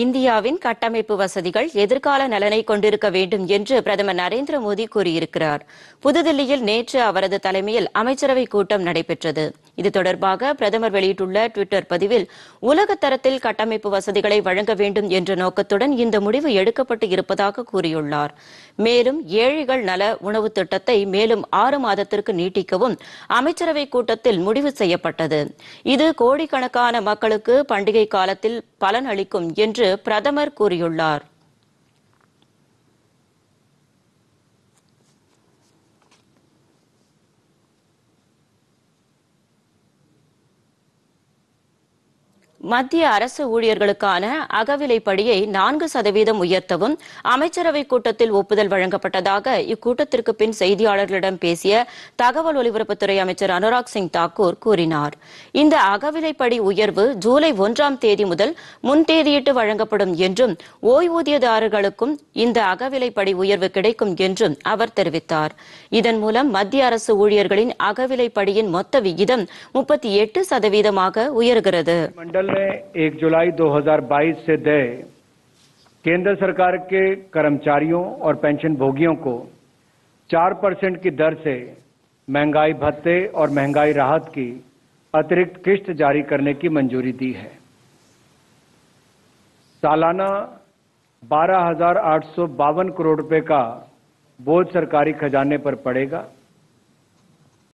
இந்தியாவின் கட்டமைப்பு வசதிகள் எதிர்கால நலனை கொண்டிருக்க வேண்டும் என்று பிரதமர் நரேந்திர மோடி கூறியிருக்கிறார் புதுதில்லியில் நேற்று அவரது தலைமையில் அமைச்சரவை கூட்டம் நடைபெற்றது இது தொடர்பாக பிரதமர் வெளியிட்டுள்ள டுவிட்டர் பதிவில் உலகத்தரத்தில் கட்டமைப்பு வசதிகளை வழங்க வேண்டும் என்ற நோக்கத்துடன் இந்த முடிவு எடுக்கப்பட்டு இருப்பதாக கூறியுள்ளார் மேலும் ஏழைகள் நல உணவு திட்டத்தை மேலும் ஆறு மாதத்திற்கு நீட்டிக்கவும் அமைச்சரவை கூட்டத்தில் முடிவு செய்யப்பட்டது இது கோடிக்கணக்கான மக்களுக்கு பண்டிகை காலத்தில் பலன் அளிக்கும் என்று பிரதமர் கூறியுள்ளார் மத்திய அரசு ஊழியர்களுக்கான அகவிலைப்படியை நான்கு சதவீதம் உயர்த்தவும் அமைச்சரவைக் கூட்டத்தில் ஒப்புதல் வழங்கப்பட்டதாக இக்கூட்டத்திற்கு பின் செய்தியாளர்களிடம் பேசிய தகவல் ஒலிபரப்புத்துறை அமைச்சர் அனுராக் சிங் தாக்கூர் கூறினார் இந்த அகவிலைப்படி உயர்வு ஜூலை ஒன்றாம் தேதி முதல் முன்தேதியிட்டு வழங்கப்படும் என்றும் ஓய்வூதியதாரர்களுக்கும் இந்த அகவிலைப்படி உயர்வு கிடைக்கும் என்றும் அவர் தெரிவித்தார் இதன் மூலம் மத்திய அரசு ஊழியர்களின் அகவிலைப்படியின் மொத்த விகிதம் முப்பத்தி எட்டு சதவீதமாக உயர்கிறது में 1 जुलाई 2022 से देय केंद्र सरकार के कर्मचारियों और पेंशन भोगियों को 4 परसेंट की दर से महंगाई भत्ते और महंगाई राहत की अतिरिक्त किश्त जारी करने की मंजूरी दी है सालाना बारह करोड़ रुपए का बोझ सरकारी खजाने पर पड़ेगा